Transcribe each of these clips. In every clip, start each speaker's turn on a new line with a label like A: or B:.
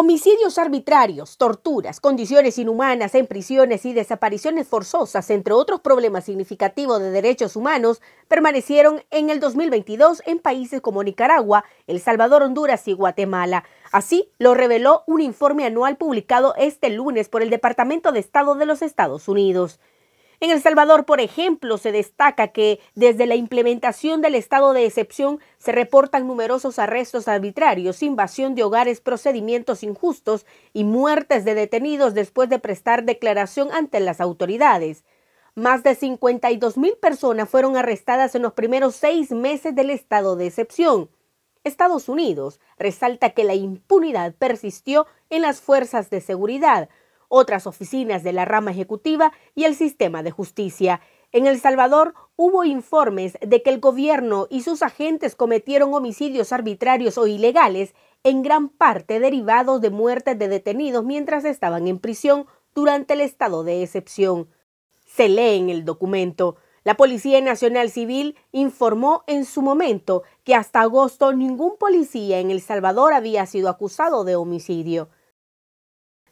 A: Homicidios arbitrarios, torturas, condiciones inhumanas en prisiones y desapariciones forzosas, entre otros problemas significativos de derechos humanos, permanecieron en el 2022 en países como Nicaragua, El Salvador, Honduras y Guatemala. Así lo reveló un informe anual publicado este lunes por el Departamento de Estado de los Estados Unidos. En El Salvador, por ejemplo, se destaca que desde la implementación del estado de excepción se reportan numerosos arrestos arbitrarios, invasión de hogares, procedimientos injustos y muertes de detenidos después de prestar declaración ante las autoridades. Más de 52 mil personas fueron arrestadas en los primeros seis meses del estado de excepción. Estados Unidos resalta que la impunidad persistió en las fuerzas de seguridad, otras oficinas de la rama ejecutiva y el sistema de justicia. En El Salvador hubo informes de que el gobierno y sus agentes cometieron homicidios arbitrarios o ilegales, en gran parte derivados de muertes de detenidos mientras estaban en prisión durante el estado de excepción. Se lee en el documento. La Policía Nacional Civil informó en su momento que hasta agosto ningún policía en El Salvador había sido acusado de homicidio.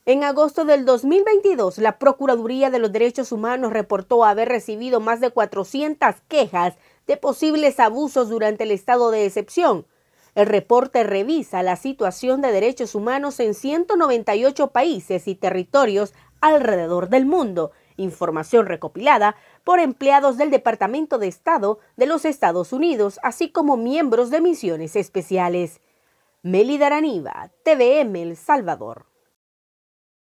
A: En agosto del 2022, la Procuraduría de los Derechos Humanos reportó haber recibido más de 400 quejas de posibles abusos durante el estado de excepción. El reporte revisa la situación de derechos humanos en 198 países y territorios alrededor del mundo, información recopilada por empleados del Departamento de Estado de los Estados Unidos, así como miembros de misiones especiales. Meli Daraniva, TVM El Salvador.